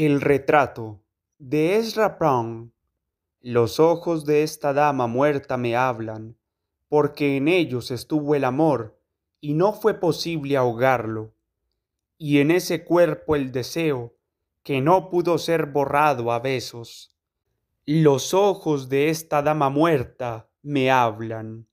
El retrato de Ezra Prong. Los ojos de esta dama muerta me hablan, porque en ellos estuvo el amor y no fue posible ahogarlo, y en ese cuerpo el deseo que no pudo ser borrado a besos. Los ojos de esta dama muerta me hablan.